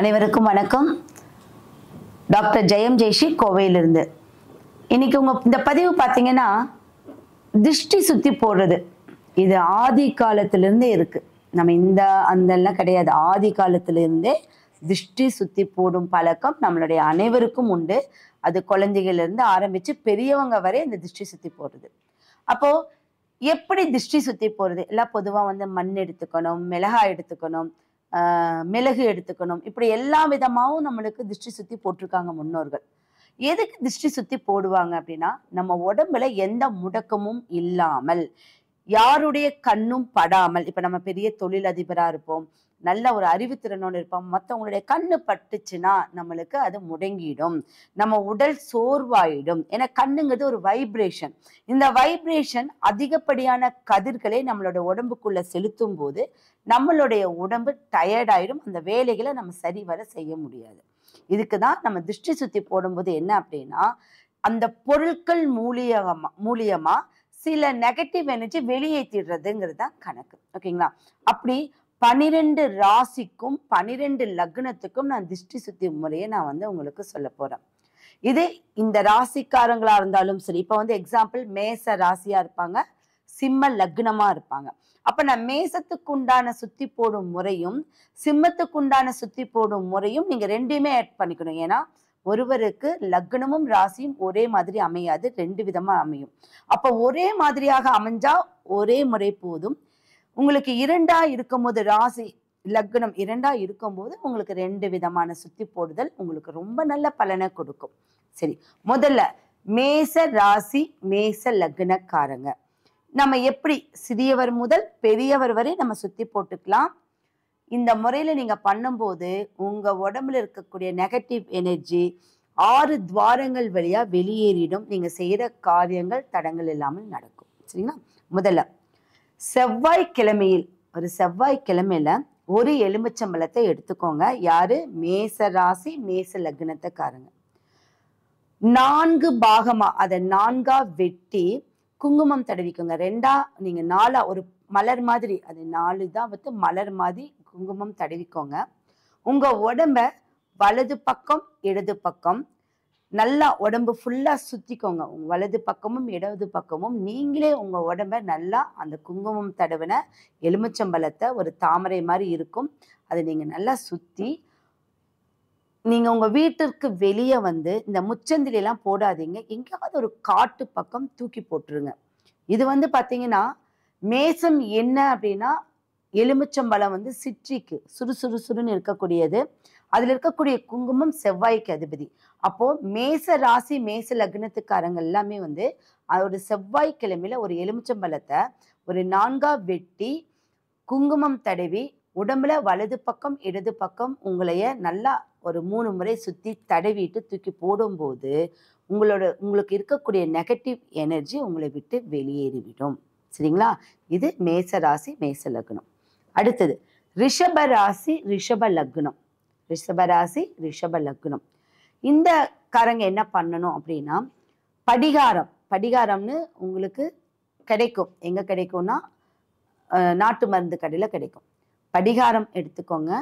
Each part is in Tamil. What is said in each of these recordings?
அனைவருக்கும் வணக்கம் டாக்டர் ஜெயம் ஜெய்ஷி கோவையிலிருந்து இன்னைக்கு உங்க இந்த பதிவு பார்த்தீங்கன்னா திருஷ்டி சுத்தி போடுறது இது ஆதி காலத்திலிருந்தே இருக்கு நம்ம இந்த அந்தெல்லாம் கிடையாது ஆதி காலத்திலிருந்தே திருஷ்டி சுத்தி போடும் பழக்கம் நம்மளுடைய அனைவருக்கும் உண்டு அது குழந்தைகள்லேருந்து ஆரம்பிச்சு பெரியவங்க வரை இந்த திருஷ்டி சுத்தி போடுறது அப்போ எப்படி திருஷ்டி சுத்தி போறது எல்லாம் பொதுவாக வந்து மண் எடுத்துக்கணும் மிளகாய் எடுத்துக்கணும் மிளகு எடுத்துக்கணும் இப்படி எல்லா விதமாகவும் நம்மளுக்கு திருஷ்டி சுத்தி போட்டிருக்காங்க முன்னோர்கள் எதுக்கு திருஷ்டி சுத்தி போடுவாங்க அப்படின்னா நம்ம உடம்புல எந்த முடக்கமும் இல்லாமல் யாருடைய கண்ணும் படாமல் இப்ப நம்ம பெரிய தொழிலதிபரா இருப்போம் நல்ல ஒரு அறிவு திறனோடு இருப்போம் மற்றவங்களுடைய கண்ணு பட்டுச்சுன்னா நம்மளுக்கு அது முடங்கிடும் நம்ம உடல் சோர்வாயிடும் ஏன்னா கண்ணுங்கிறது ஒரு வைப்ரேஷன் இந்த வைப்ரேஷன் அதிகப்படியான கதிர்களை நம்மளோட உடம்புக்குள்ள செலுத்தும் போது நம்மளுடைய உடம்பு டயர்டாயிடும் அந்த வேலைகளை நம்ம சரிவர செய்ய முடியாது இதுக்கு தான் நம்ம திருஷ்டி சுத்தி போடும்போது என்ன அப்படின்னா அந்த பொருட்கள் மூலியமா மூலியமா சில நெகட்டிவ் எனர்ஜி வெளியேற்றிடுறதுங்கிறது தான் கணக்கு ஓகேங்களா அப்படி பனிரெண்டு ராசிக்கும் பனிரெண்டு லக்னத்துக்கும் நான் திருஷ்டி சுத்தி முறையை நான் வந்து உங்களுக்கு சொல்ல போறேன் இது இந்த ராசிக்காரங்களா இருந்தாலும் சரி இப்போ வந்து எக்ஸாம்பிள் மேச ராசியா இருப்பாங்க சிம்ம லக்னமா இருப்பாங்க அப்ப நான் மேசத்துக்கு உண்டான சுத்தி போடும் முறையும் சிம்மத்துக்கு உண்டான சுத்தி போடும் முறையும் நீங்க ரெண்டையுமே ஆட் பண்ணிக்கணும் ஏன்னா ஒருவருக்கு லக்னமும் ராசியும் ஒரே மாதிரி அமையாது ரெண்டு விதமா அமையும் அப்ப ஒரே மாதிரியாக அமைஞ்சா ஒரே முறை போதும் உங்களுக்கு இரண்டா இருக்கும் போது ராசி லக்னம் இரண்டா இருக்கும்போது உங்களுக்கு ரெண்டு விதமான சுத்தி போடுதல் உங்களுக்கு ரொம்ப நல்ல பலனை கொடுக்கும் சரி முதல்ல மேச ராசி மேச லக்னக்காரங்க நம்ம எப்படி சிறியவர் முதல் பெரியவர் வரை நம்ம சுத்தி போட்டுக்கலாம் இந்த முறையில நீங்க பண்ணும்போது உங்க உடம்புல இருக்கக்கூடிய நெகட்டிவ் எனர்ஜி ஆறு துவாரங்கள் வழியா வெளியேறிடும் நீங்க செய்யற காரியங்கள் தடங்கள் இல்லாமல் நடக்கும் சரிங்களா முதல்ல செவ்வாய்க்கிழமையில் ஒரு செவ்வாய்க்கிழமையில ஒரு எலுமிச்சம்பழத்தை எடுத்துக்கோங்க யாரு மேச ராசி மேச லக்னத்தைக்காரங்க நான்கு பாகமா அதை நான்கா வெட்டி குங்குமம் தடவிக்கோங்க ரெண்டா நீங்க நாலா ஒரு மலர் மாதிரி அது நாலு தான் வந்து மலர் மாதிரி குங்குமம் தடவிக்கோங்க உங்க உடம்ப வலது பக்கம் இடது பக்கம் நல்லா உடம்பு ஃபுல்லாக சுற்றிக்கோங்க உங்கள் வலது பக்கமும் இடது பக்கமும் நீங்களே உங்கள் உடம்ப நல்லா அந்த குங்குமம் தடவின எலுமிச்சம்பழத்தை ஒரு தாமரை மாதிரி இருக்கும் அதை நீங்கள் நல்லா சுற்றி நீங்கள் உங்கள் வீட்டிற்கு வெளியே வந்து இந்த முச்சந்திலாம் போடாதீங்க எங்கேயாவது ஒரு காட்டு பக்கம் தூக்கி போட்டுருங்க இது வந்து பாத்தீங்கன்னா மேசம் என்ன அப்படின்னா எலுமிச்சம்பழம் வந்து சிற்றிக்கு சுறு சுறு சுறுன்னு இருக்கக்கூடியது அதில் இருக்கக்கூடிய குங்குமம் செவ்வாய்க்கு அதிபதி அப்போ மேச ராசி மேச லக்னத்துக்காரங்க எல்லாமே வந்து ஒரு செவ்வாய்க்கிழமையில ஒரு எலுமிச்சம்பழத்தை ஒரு நான்கா வெட்டி குங்குமம் தடவி உடம்புல வலது பக்கம் இடது பக்கம் உங்களைய நல்லா ஒரு மூணு முறை சுற்றி தடவிட்டு தூக்கி போடும்போது உங்களோட உங்களுக்கு இருக்கக்கூடிய நெகட்டிவ் எனர்ஜி உங்களை விட்டு வெளியேறிவிடும் சரிங்களா இது மேச ராசி மேச லக்னம் அடுத்தது ரிஷப ராசி ரிஷப லக்னம் ரிஷப ராசி ரிஷப லக்னம் இந்த காரங்க என்ன பண்ணணும் அப்படின்னா படிகாரம் படிகாரம்னு உங்களுக்கு கிடைக்கும் எங்கே கிடைக்கும்னா நாட்டு மருந்து கடையில் கிடைக்கும் படிகாரம் எடுத்துக்கோங்க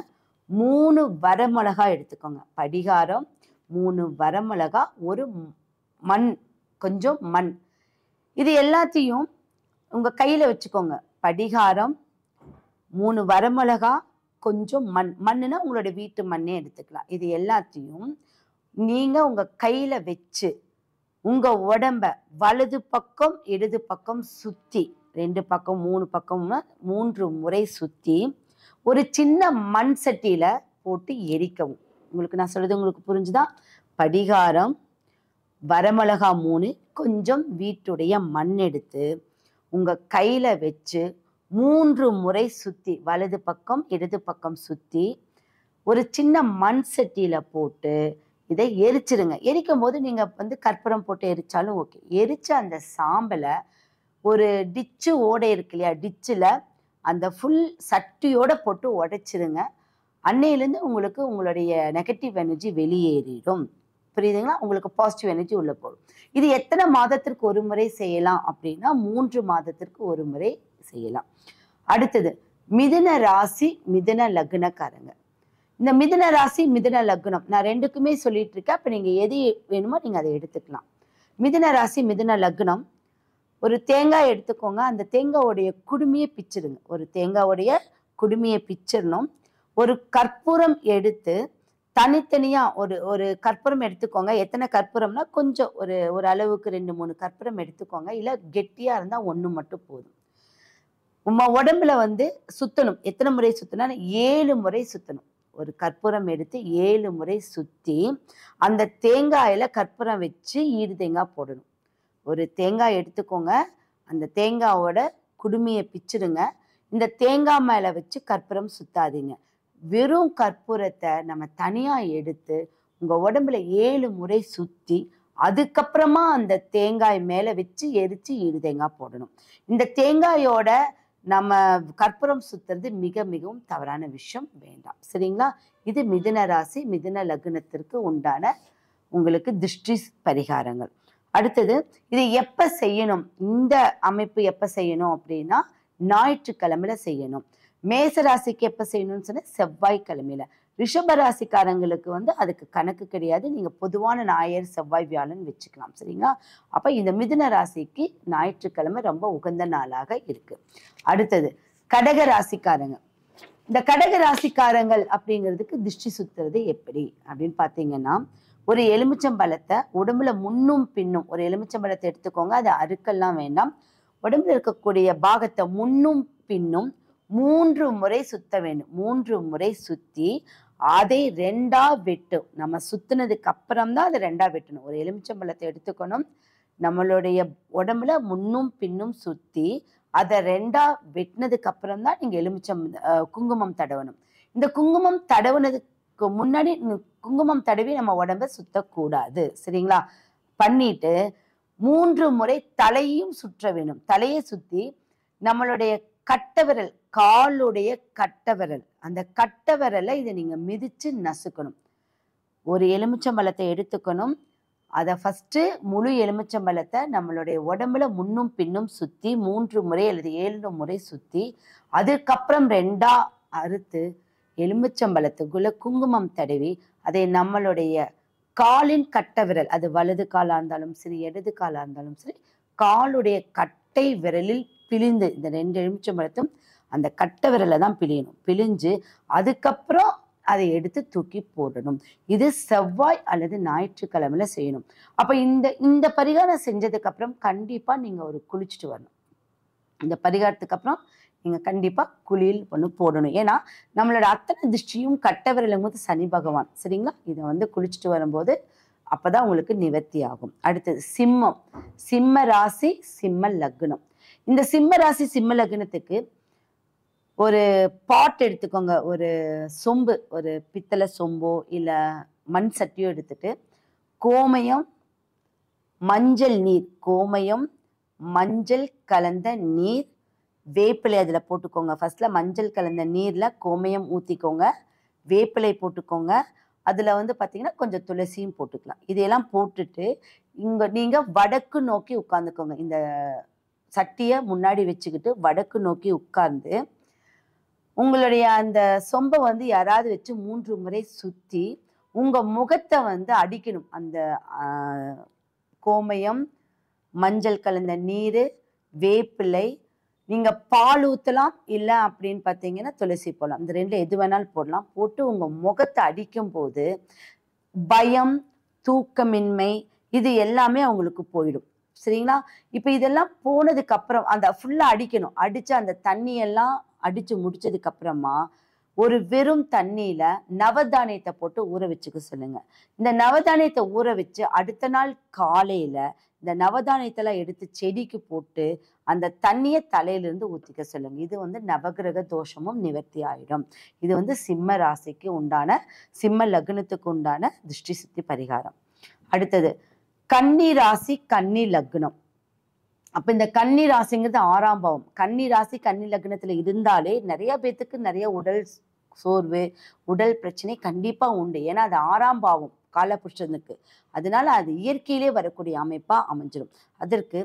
மூணு வரமிளகா எடுத்துக்கோங்க படிகாரம் மூணு வரமிளகா ஒரு மண் கொஞ்சம் மண் இது எல்லாத்தையும் உங்கள் கையில் வச்சுக்கோங்க படிகாரம் மூணு வரமிளகா கொஞ்சம் மண் மண்ணுனா உங்களோட வீட்டு மண்ணே எடுத்துக்கலாம் இது எல்லாத்தையும் நீங்கள் உங்கள் கையில் வச்சு உங்கள் உடம்ப வலது பக்கம் இடது பக்கம் சுற்றி ரெண்டு பக்கம் மூணு பக்கம் மூன்று முறை சுற்றி ஒரு சின்ன மண் சட்டியில் போட்டு எரிக்கவும் உங்களுக்கு நான் சொல்கிறது உங்களுக்கு புரிஞ்சுதா படிகாரம் வரமிளகா மூணு கொஞ்சம் வீட்டுடைய மண் எடுத்து உங்கள் கையில் வச்சு மூன்று முறை சுற்றி வலது பக்கம் இடது பக்கம் சுற்றி ஒரு சின்ன மண் சட்டியில் போட்டு இதை எரிச்சிருங்க எரிக்கும் போது நீங்கள் வந்து கற்பூரம் போட்டு எரித்தாலும் ஓகே எரிச்ச அந்த சாம்பலை ஒரு டிச்சு ஓடை இருக்கு இல்லையா டிச்சில் அந்த ஃபுல் சட்டியோட போட்டு உடைச்சிருங்க அன்னையிலேருந்து உங்களுக்கு உங்களுடைய நெகட்டிவ் எனர்ஜி வெளியேறிடும் புரியுதுங்களா உங்களுக்கு பாசிட்டிவ் எனர்ஜி உள்ள போடும் இது எத்தனை மாதத்திற்கு ஒரு முறை செய்யலாம் அப்படின்னா மூன்று மாதத்திற்கு ஒரு முறை செய்யலாம் அடுத்தது மிதுன ராசி மிதுன லக்னக்காரங்க இந்த மிதுன ராசி மிதுன லக்னம் நான் ரெண்டுக்குமே சொல்லிட்டு இருக்கேன் அப்போ நீங்கள் எது வேணுமோ நீங்கள் அதை எடுத்துக்கலாம் மிதுன ராசி மிதுன லக்னம் ஒரு தேங்காய் எடுத்துக்கோங்க அந்த தேங்காவுடைய குடுமையை பிச்சிருங்க ஒரு தேங்காவுடைய குடுமையை பிச்சிடணும் ஒரு கற்பூரம் எடுத்து தனித்தனியாக ஒரு ஒரு கற்பூரம் எடுத்துக்கோங்க எத்தனை கற்பூரம்னா கொஞ்சம் ஒரு ஒரு அளவுக்கு ரெண்டு மூணு கற்பூரம் எடுத்துக்கோங்க இல்லை கெட்டியாக இருந்தால் ஒன்று மட்டும் போதும் உம்ம உடம்புல வந்து சுத்தணும் எத்தனை முறை சுத்தினா ஏழு முறை சுத்தணும் ஒரு கற்பூரம் எடுத்து ஏழு முறை சுற்றி அந்த தேங்காயில் கற்பூரம் வச்சு ஈடு தேங்காய் போடணும் ஒரு தேங்காய் எடுத்துக்கோங்க அந்த தேங்காவோட குடுமையை பிச்சிடுங்க இந்த தேங்காய் மேலே வச்சு கற்பூரம் சுத்தாதீங்க வெறும் கற்பூரத்தை நம்ம தனியாக எடுத்து உங்கள் உடம்புல ஏழு முறை சுற்றி அதுக்கப்புறமா அந்த தேங்காய் மேலே வச்சு எரித்து ஈடு தேங்காய் போடணும் இந்த தேங்காயோட நம்ம கற்பூரம் சுத்துறது மிக மிகவும் தவறான விஷயம் வேண்டாம் சரிங்களா இது மிதுன ராசி மிதுன லக்னத்திற்கு உண்டான உங்களுக்கு திருஷ்டி பரிகாரங்கள் அடுத்தது இது எப்போ செய்யணும் இந்த அமைப்பு எப்போ செய்யணும் அப்படின்னா ஞாயிற்றுக்கிழமையில செய்யணும் மேச ராசிக்கு எப்போ செய்யணும்னு சொன்னால் செவ்வாய்க்கிழமையில ரிஷபராசிக்காரங்களுக்கு வந்து அதுக்கு கணக்கு கிடையாது நீங்கள் பொதுவான ஞாயிறு செவ்வாய் வியாழன் வச்சுக்கலாம் சரிங்களா அப்போ இந்த மிதுன ராசிக்கு ஞாயிற்றுக்கிழமை ரொம்ப உகந்த நாளாக இருக்குது அடுத்தது கடக ராசிக்காரங்க இந்த கடக ராசிக்காரங்கள் அப்படிங்கிறதுக்கு திருஷ்டி சுத்துறது எப்படி அப்படின்னு பார்த்தீங்கன்னா ஒரு எலுமிச்சம்பழத்தை உடம்புல முன்னும் பின்னும் ஒரு எலுமிச்சம்பழத்தை எடுத்துக்கோங்க அது அறுக்கெல்லாம் வேண்டாம் உடம்புல இருக்கக்கூடிய பாகத்தை முன்னும் பின்னும் மூன்று முறை சுத்த வேண்டும் மூன்று முறை சுத்தி அதை ரெண்டா வெட்டும் நம்ம சுத்தினதுக்கு அப்புறம் தான் அதை ரெண்டா வெட்டணும் ஒரு எலுமிச்சம்பழத்தை எடுத்துக்கணும் நம்மளுடைய உடம்புல முன்னும் பின்னும் சுத்தி அதை ரெண்டா வெட்டினதுக்கு அப்புறம் தான் நீங்க எலுமிச்சம் குங்குமம் தடவணும் இந்த குங்குமம் தடவுனதுக்கு முன்னாடி குங்குமம் தடவி நம்ம உடம்ப சுத்தக்கூடாது சரிங்களா பண்ணிட்டு மூன்று முறை தலையும் சுற்ற வேணும் தலையை சுத்தி நம்மளுடைய கட்டவிரல் காலுடைய கட்டவிரல் அந்த கட்டவிரலை இதை நீங்கள் மிதித்து நசுக்கணும் ஒரு எலுமிச்சம்பழத்தை எடுத்துக்கணும் அதை ஃபஸ்ட்டு முழு எலுமிச்சம்பழத்தை நம்மளுடைய உடம்புல முன்னும் பின்னும் சுற்றி மூன்று முறை அல்லது ஏழு முறை சுற்றி அதுக்கப்புறம் ரெண்டாக அறுத்து எலுமிச்சம்பழத்துக்குள்ள குங்குமம் தடவி அதை நம்மளுடைய காலின் கட்ட விரல் அது வலது காலாக இருந்தாலும் சரி இடது காலாக இருந்தாலும் சரி காலுடைய கட்டை விரலில் பிழிந்து இந்த ரெண்டு பழத்தும் அந்த கட்டை விரலை தான் பிழியணும் பிழிஞ்சு அதுக்கப்புறம் அதை எடுத்து தூக்கி போடணும் இது செவ்வாய் அல்லது ஞாயிற்றுக்கிழமையில செய்யணும் அப்போ இந்த இந்த பரிகாரம் செஞ்சதுக்கு அப்புறம் கண்டிப்பா நீங்க ஒரு குளிச்சுட்டு வரணும் இந்த பரிகாரத்துக்கு அப்புறம் நீங்கள் கண்டிப்பாக குளியல் ஒன்று போடணும் ஏன்னா நம்மளோட அத்தனை திருஷ்டியும் கட்ட விரலும் போது சனி பகவான் சரிங்களா இதை வந்து குளிச்சுட்டு வரும்போது அப்போ தான் உங்களுக்கு நிவர்த்தி ஆகும் அடுத்தது சிம்மம் சிம்ம ராசி சிம்ம லக்னம் இந்த சிம்ம ராசி சிம்ம லக்னத்துக்கு ஒரு பாட் எடுத்துக்கோங்க ஒரு சொம்பு ஒரு பித்தளை சொம்போ இல்லை மண் சட்டியோ எடுத்துட்டு கோமயம் மஞ்சள் நீர் கோமயம் மஞ்சள் கலந்த நீர் வேப்பிலை அதில் போட்டுக்கோங்க ஃபஸ்ட்டில் மஞ்சள் கலந்த நீரில் கோமயம் ஊற்றிக்கோங்க வேப்பிலை போட்டுக்கோங்க அதில் வந்து பார்த்தீங்கன்னா கொஞ்சம் துளசியும் போட்டுக்கலாம் இதையெல்லாம் போட்டுட்டு இங்கே நீங்கள் வடக்கு நோக்கி உட்காந்துக்கோங்க இந்த சட்டியை முன்னாடி வச்சுக்கிட்டு வடக்கு நோக்கி உட்கார்ந்து உங்களுடைய அந்த சொம்பை வந்து யாராவது வச்சு மூன்று முறை சுற்றி உங்கள் முகத்தை வந்து அடிக்கணும் அந்த கோமயம் மஞ்சள் கலந்த நீர் வேப்பிலை நீங்கள் பால் ஊற்றலாம் இல்லை அப்படின்னு பார்த்தீங்கன்னா துளசி போடலாம் இந்த ரெண்டு எது வேணாலும் போடலாம் போட்டு உங்கள் முகத்தை அடிக்கும் போது பயம் தூக்கமின்மை இது எல்லாமே அவங்களுக்கு போயிடும் சரிங்களா இப்போ இதெல்லாம் போனதுக்கு அப்புறம் அந்த ஃபுல்லாக அடிக்கணும் அடித்து அந்த தண்ணியெல்லாம் அடித்து முடிச்சதுக்கு அப்புறமா ஒரு வெறும் தண்ணியில நவதானியத்தை போட்டு ஊற வச்சுக்க சொல்லுங்க இந்த நவதானியத்தை ஊற வச்சு அடுத்த நாள் காலையில இந்த நவதானியத்தெல்லாம் எடுத்து செடிக்கு போட்டு அந்த தண்ணியை தலையிலிருந்து ஊற்றிக்க சொல்லுங்க இது வந்து நவகிரக தோஷமும் நிவர்த்தி ஆயிடும் இது வந்து சிம்ம ராசிக்கு உண்டான சிம்ம லக்னத்துக்கு உண்டான திருஷ்டி சுத்தி பரிகாரம் அடுத்தது கன்னி ராசி கன்னி லக்னம் அப்ப இந்த கன்னி ராசிங்கிறது ஆறாம் பாவம் கன்னி ராசி கன்னி லக்னத்துல இருந்தாலே நிறைய பேத்துக்கு நிறைய உடல் சோர்வு உடல் பிரச்சனை கண்டிப்பா உண்டு ஏன்னா அது ஆறாம் பாவம் காலபுருஷனுக்கு அதனால அது இயற்கையிலே வரக்கூடிய அமைப்பாக அமைஞ்சிடும் அதற்கு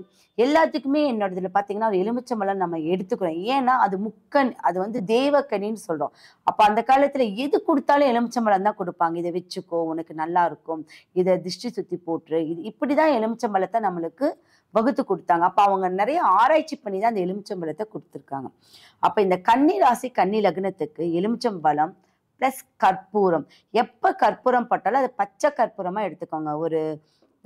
எல்லாத்துக்குமே என்னோட இதில் பாத்தீங்கன்னா ஒரு எலுமிச்சம்பழம் நம்ம எடுத்துக்கிறோம் ஏன்னா அது முக்கன் அது வந்து தேவக்கனின்னு சொல்கிறோம் அப்போ அந்த காலத்தில் எது கொடுத்தாலும் எலுமிச்சம்பழம் தான் கொடுப்பாங்க இதை வச்சுக்கோ உனக்கு நல்லா இருக்கும் இதை திருஷ்டி சுற்றி போட்டு இது இப்படி தான் எலுமிச்சம்பழத்தை நம்மளுக்கு வகுத்து கொடுத்தாங்க அப்போ அவங்க நிறைய ஆராய்ச்சி பண்ணி தான் அந்த எலுமிச்சம்பழத்தை கொடுத்துருக்காங்க அப்போ இந்த கன்னி ராசி கன்னி லக்னத்துக்கு எலுமிச்சம்பழம் ப்ளஸ் கற்பூரம் எப்போ கற்பூரம் போட்டாலும் அது பச்சை கற்பூரமாக எடுத்துக்கோங்க ஒரு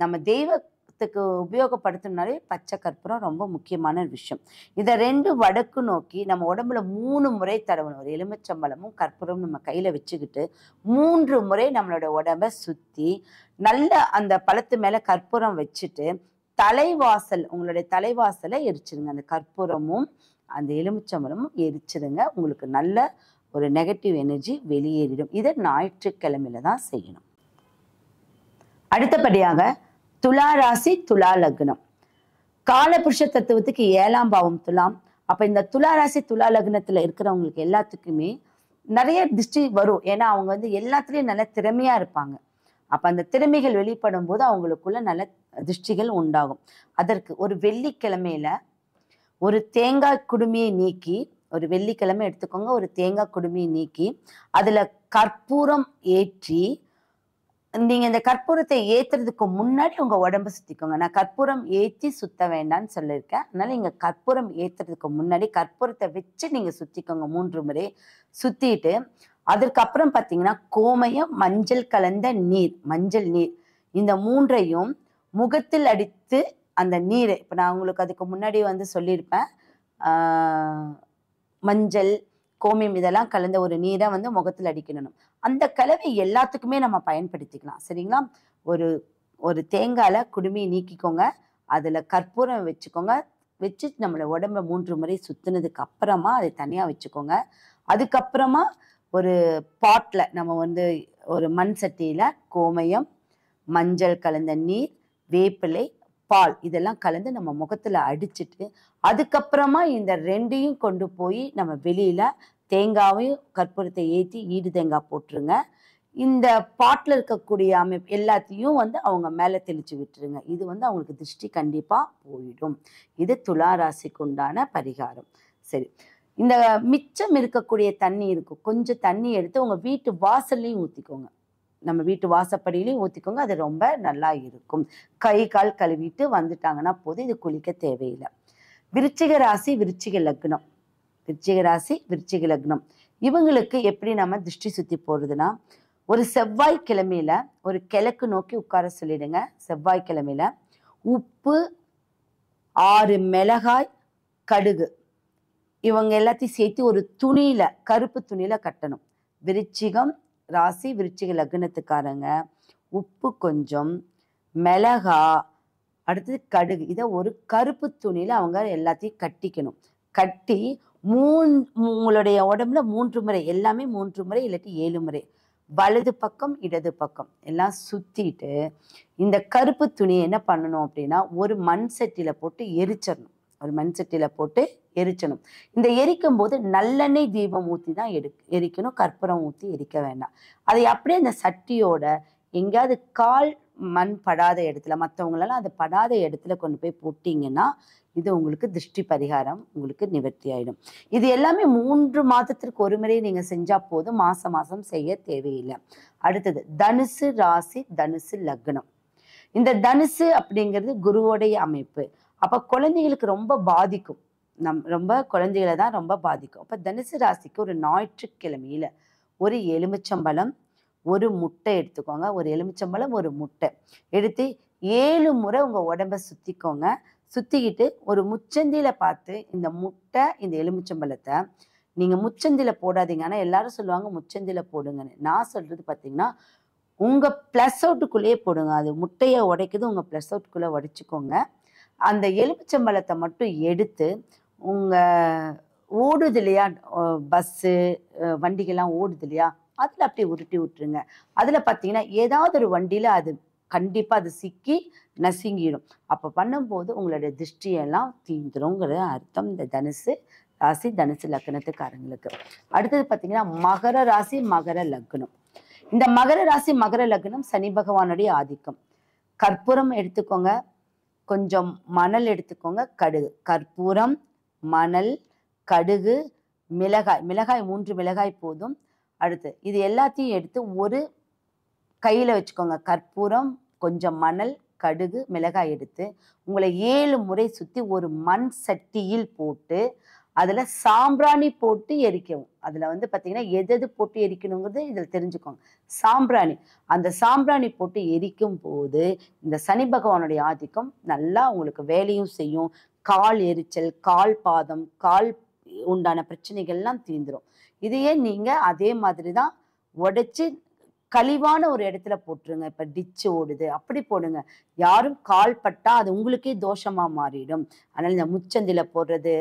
நம்ம தெய்வத்துக்கு உபயோகப்படுத்தினாலே பச்சை கற்பூரம் ரொம்ப முக்கியமான விஷயம் இதை ரெண்டு வடக்கு நோக்கி நம்ம உடம்புல மூணு முறை தடவணும் ஒரு எலுமிச்சம்பழமும் கற்பூரம் நம்ம கையில் வச்சுக்கிட்டு மூன்று முறை நம்மளோட உடம்ப சுற்றி நல்ல அந்த பழத்து மேலே கற்பூரம் வச்சுட்டு தலைவாசல் உங்களுடைய தலைவாசலை எரிச்சிருங்க அந்த கற்பூரமும் அந்த எலுமிச்சம்பழமும் எரிச்சிருங்க உங்களுக்கு நல்ல ஒரு நெகட்டிவ் எனர்ஜி வெளியேறிடும் இதை ஞாயிற்றுக்கிழமையில தான் செய்யணும் அடுத்தபடியாக துலா ராசி துலா லக்னம் காலபுருஷ தத்துவத்துக்கு ஏழாம் பாவம் துலாம் அப்போ இந்த துலா ராசி துலா லக்னத்துல இருக்கிறவங்களுக்கு எல்லாத்துக்குமே நிறைய திருஷ்டி வரும் ஏன்னா அவங்க வந்து எல்லாத்துலேயும் நல்ல திறமையாக இருப்பாங்க அப்போ அந்த திறமைகள் வெளிப்படும் போது அவங்களுக்குள்ள நல்ல திருஷ்டிகள் உண்டாகும் அதற்கு ஒரு வெள்ளிக்கிழமையில ஒரு தேங்காய் குடுமையை நீக்கி ஒரு வெள்ளிக்கிழமை எடுத்துக்கோங்க ஒரு தேங்காய் குடுமையை நீக்கி அதில் கற்பூரம் ஏற்றி நீங்கள் இந்த கற்பூரத்தை ஏற்றுறதுக்கு முன்னாடி உங்கள் உடம்பை சுற்றிக்கோங்க நான் கற்பூரம் ஏற்றி சுத்த வேண்டாம்னு சொல்லியிருக்கேன் அதனால் நீங்கள் கற்பூரம் ஏற்றுறதுக்கு முன்னாடி கற்பூரத்தை வச்சு நீங்கள் சுற்றிக்கோங்க மூன்று முறை சுற்றிட்டு அதற்கப்புறம் பார்த்தீங்கன்னா கோமயம் மஞ்சள் கலந்த நீர் மஞ்சள் நீர் இந்த மூன்றையும் முகத்தில் அடித்து அந்த நீரை இப்போ நான் உங்களுக்கு அதுக்கு முன்னாடி வந்து சொல்லியிருப்பேன் மஞ்சள் கோமியம் இதெல்லாம் கலந்த ஒரு நீரை வந்து முகத்தில் அடிக்கணும் அந்த கலவை எல்லாத்துக்குமே நம்ம பயன்படுத்திக்கலாம் சரிங்களா ஒரு ஒரு தேங்காயில் குடுமையை நீக்கிக்கோங்க அதில் கற்பூரம் வச்சுக்கோங்க வச்சு நம்மளை உடம்பை மூன்று முறை சுற்றுனதுக்கு அப்புறமா அதை தனியாக வச்சுக்கோங்க அதுக்கப்புறமா ஒரு பாட்டில் நம்ம வந்து ஒரு மண் சட்டியில் கோமயம் மஞ்சள் கலந்த நீர் வேப்பிலை பால் இதெல்லாம் கலந்து நம்ம முகத்தில் அடிச்சுட்டு அதுக்கப்புறமா இந்த ரெண்டையும் கொண்டு போய் நம்ம வெளியில் தேங்காவையும் கற்பூரத்தை ஏற்றி ஈடு தேங்காய் போட்டுருங்க இந்த பாட்டில் இருக்கக்கூடிய அமைப்பு எல்லாத்தையும் வந்து அவங்க மேலே தெளித்து விட்டுருங்க இது வந்து அவங்களுக்கு திருஷ்டி கண்டிப்பாக போயிடும் இது துலா ராசிக்கு உண்டான பரிகாரம் சரி இந்த மிச்சம் இருக்கக்கூடிய தண்ணி இருக்கும் கொஞ்சம் தண்ணி எடுத்து உங்கள் வீட்டு வாசல்லையும் ஊற்றிக்கோங்க நம்ம வீட்டு வாசப்படியிலையும் ஊற்றிக்கோங்க அது ரொம்ப நல்லா இருக்கும் கை கால் கழுவிட்டு வந்துட்டாங்கன்னா போதும் இது குளிக்க தேவையில்லை விருச்சிக ராசி விருச்சிக லக்னம் விருச்சிக ராசி விருச்சிக லக்னம் இவங்களுக்கு எப்படி நம்ம திருஷ்டி சுற்றி போடுறதுன்னா ஒரு கிழமையில ஒரு கிழக்கு நோக்கி உட்கார சொல்லிடுங்க செவ்வாய்க்கிழமையில உப்பு ஆறு மிளகாய் கடுகு இவங்க எல்லாத்தையும் சேர்த்து ஒரு துணியில கருப்பு துணியில கட்டணும் விருச்சிகம் ராசி விருச்சிக லக்னத்துக்காரங்க உப்பு கொஞ்சம் மிளகா அடுத்தது கடுகு இதை ஒரு கருப்பு துணியில் அவங்க எல்லாத்தையும் கட்டிக்கணும் கட்டி மூன் உங்களுடைய உடம்புல மூன்று முறை எல்லாமே மூன்று முறை இல்லாட்டி ஏழு முறை வலது பக்கம் இடது பக்கம் எல்லாம் சுற்றிட்டு இந்த கருப்பு துணியை என்ன பண்ணணும் அப்படின்னா ஒரு மண் சட்டியில் போட்டு எரிச்சிடணும் ஒரு மண் சட்டியில் போட்டு எரிச்சணும் இந்த எரிக்கும் போது நல்லெண்ணெய் தீபம் ஊற்றி தான் எடு எரிக்கணும் கற்பூரம் ஊற்றி எரிக்க வேண்டாம் அதை அப்படியே அந்த சட்டியோட எங்கேயாவது கால் மண் படாத இடத்துல மற்றவங்களெல்லாம் அதை படாத இடத்துல கொண்டு போய் போட்டிங்கன்னா இது உங்களுக்கு திருஷ்டி பரிகாரம் உங்களுக்கு நிவர்த்தி ஆகிடும் இது எல்லாமே மூன்று மாதத்திற்கு ஒரு முறை நீங்கள் செஞ்சால் போதும் மாதம் மாதம் செய்ய தேவையில்லை அடுத்தது தனுசு ராசி தனுசு லக்னம் இந்த தனுசு அப்படிங்கிறது குருவோடைய அமைப்பு அப்போ குழந்தைகளுக்கு ரொம்ப பாதிக்கும் நம் ரொம்ப குழந்தைகளை தான் ரொம்ப பாதிக்கும் அப்போ தனுசு ராசிக்கு ஒரு ஞாயிற்றுக்கிழமையில் ஒரு எலுமிச்சம்பழம் ஒரு முட்டை எடுத்துக்கோங்க ஒரு எலுமிச்சம்பழம் ஒரு முட்டை எடுத்து ஏழு முறை உங்கள் உடம்பை சுற்றிக்கோங்க சுற்றிக்கிட்டு ஒரு முச்சந்தியில் பார்த்து இந்த முட்டை இந்த எலுமிச்சம்பழத்தை நீங்கள் முச்சந்தியில் போடாதீங்க ஆனால் எல்லாரும் சொல்லுவாங்க முச்சந்தியில் போடுங்கன்னு நான் சொல்கிறது பார்த்தீங்கன்னா உங்கள் ப்ளஸ் அவுட்டுக்குள்ளேயே போடுங்க அது முட்டையை உடைக்குது உங்கள் ப்ளஸ் அவுட்டுக்குள்ளே உடைச்சிக்கோங்க அந்த எலுமிச்சம்பழத்தை மட்டும் எடுத்து உங்கள் ஓடுது இல்லையா பஸ்ஸு வண்டிகள்லாம் ஓடுது இல்லையா அதில் அப்படியே உருட்டி விட்டுருங்க அதில் பார்த்தீங்கன்னா ஏதாவது ஒரு வண்டியில் அது கண்டிப்பாக அது சிக்கி நசுங்கிடும் அப்போ பண்ணும்போது உங்களுடைய திருஷ்டியெல்லாம் தீந்துருங்கிற அர்த்தம் இந்த தனுசு ராசி தனுசு லக்னத்துக்காரங்களுக்கு அடுத்தது பார்த்தீங்கன்னா மகர ராசி மகர லக்னம் இந்த மகர ராசி மகர லக்னம் சனி பகவானுடைய ஆதிக்கம் கற்பூரம் எடுத்துக்கோங்க கொஞ்சம் மணல் எடுத்துக்கோங்க கடுகு கற்பூரம் மணல் கடுகு மிளகாய் மிளகாய் மூன்று மிளகாய் போதும் அடுத்து இது எல்லாத்தையும் எடுத்து ஒரு கையில் வச்சுக்கோங்க கற்பூரம் கொஞ்சம் மணல் கடுகு மிளகாய் எடுத்து உங்களை ஏழு முறை சுற்றி ஒரு மண் சட்டியில் போட்டு அதில் சாம்பிராணி போட்டு எரிக்கவும் அதில் வந்து பார்த்திங்கன்னா எது எது போட்டு எரிக்கணுங்கிறது இதில் தெரிஞ்சுக்கோங்க சாம்பிராணி அந்த சாம்பிராணி போட்டு எரிக்கும் போது இந்த சனி பகவானுடைய ஆதிக்கம் நல்லா உங்களுக்கு வேலையும் செய்யும் கால் எரிச்சல் கால் பாதம் கால் உண்டான பிரச்சனைகள்லாம் தீந்துடும் இதையே நீங்கள் அதே மாதிரி தான் உடைச்சி கழிவான ஒரு இடத்துல போட்டுருங்க இப்போ டிச்சு ஓடுது அப்படி போடுங்க யாரும் கால் பட்டா அது உங்களுக்கே தோஷமாக மாறிடும் அதனால் இந்த முச்சந்தியில் போடுறது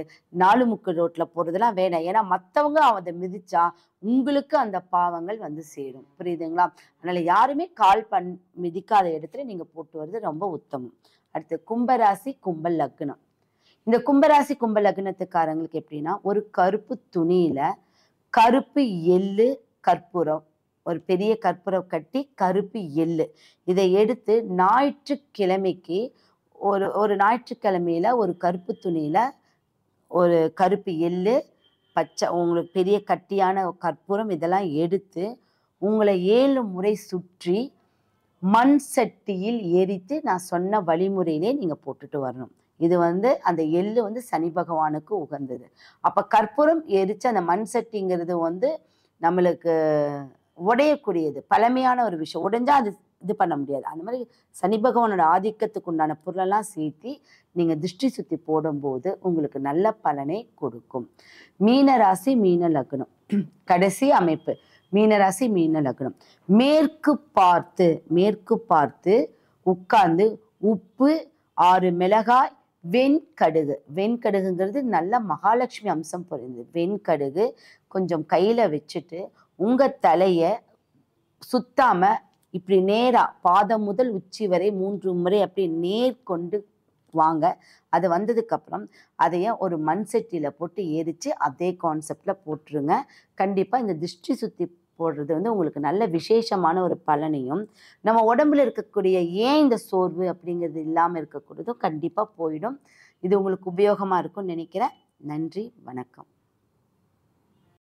நாலு முக்கு ரோட்டில் போடுறதுலாம் வேணாம் ஏன்னா மற்றவங்க அதை மிதிச்சா உங்களுக்கு அந்த பாவங்கள் வந்து சேரும் புரியுதுங்களா அதனால் யாருமே கால் பண் மிதிக்காத இடத்துல நீங்கள் போட்டு வர்றது ரொம்ப உத்தமம் அடுத்து கும்பராசி கும்பல் லக்னம் இந்த கும்பராசி கும்ப லக்னத்துக்காரங்களுக்கு எப்படின்னா ஒரு கருப்பு துணியில கருப்பு எள்ளு கற்பூரம் ஒரு பெரிய கற்பூரம் கட்டி கருப்பு எள்ளு இதை எடுத்து ஞாயிற்றுக்கிழமைக்கு ஒரு ஒரு ஞாயிற்றுக்கிழமையில ஒரு கருப்பு துணியில ஒரு கருப்பு எள்ளு பச்சை உங்களுக்கு பெரிய கட்டியான கற்பூரம் இதெல்லாம் எடுத்து உங்களை ஏழு முறை சுற்றி மண் சட்டியில் எரித்து நான் சொன்ன வழிமுறையிலே நீங்கள் போட்டுட்டு வரணும் இது வந்து அந்த எள்ளு வந்து சனி பகவானுக்கு உகந்தது அப்போ கற்பூரம் எரிச்சு அந்த மண் சட்டிங்கிறது வந்து நம்மளுக்கு உடையக்கூடியது பழமையான ஒரு விஷயம் உடைஞ்சா அது இது பண்ண முடியாது அந்த மாதிரி சனி பகவானோட ஆதிக்கத்துக்கு உண்டான பொருளெல்லாம் சேர்த்தி நீங்கள் திருஷ்டி சுத்தி போடும்போது உங்களுக்கு நல்ல பலனை கொடுக்கும் மீன ராசி மீன லக்னம் கடைசி அமைப்பு மீன ராசி மீன லக்னம் மேற்கு பார்த்து மேற்கு பார்த்து உட்கார்ந்து உப்பு ஆறு மிளகாய் வெண்கடுகு வெண்கடுகுங்கிறது நல்ல மகாலட்சுமி அம்சம் பொருந்தது வெண்கடுகு கொஞ்சம் கையில் வச்சுட்டு உங்கள் தலையை சுத்தாமல் இப்படி நேராக பாதம் முதல் உச்சி வரை மூன்று முறை அப்படி நேர் கொண்டு வாங்க அது வந்ததுக்கப்புறம் அதையே ஒரு மண் செட்டியில் போட்டு எரித்து அதே கான்செப்டில் போட்டுருங்க கண்டிப்பாக இந்த திருஷ்டி சுற்றி போடுறது வந்து உங்களுக்கு நல்ல விசேஷமான ஒரு பலனையும் நம்ம உடம்புல இருக்கக்கூடிய ஏன் இந்த சோர்வு அப்படிங்கிறது இல்லாமல் இருக்கக்கூடியதும் கண்டிப்பாக போயிடும் இது உங்களுக்கு உபயோகமாக இருக்கும்னு நினைக்கிறேன் நன்றி வணக்கம்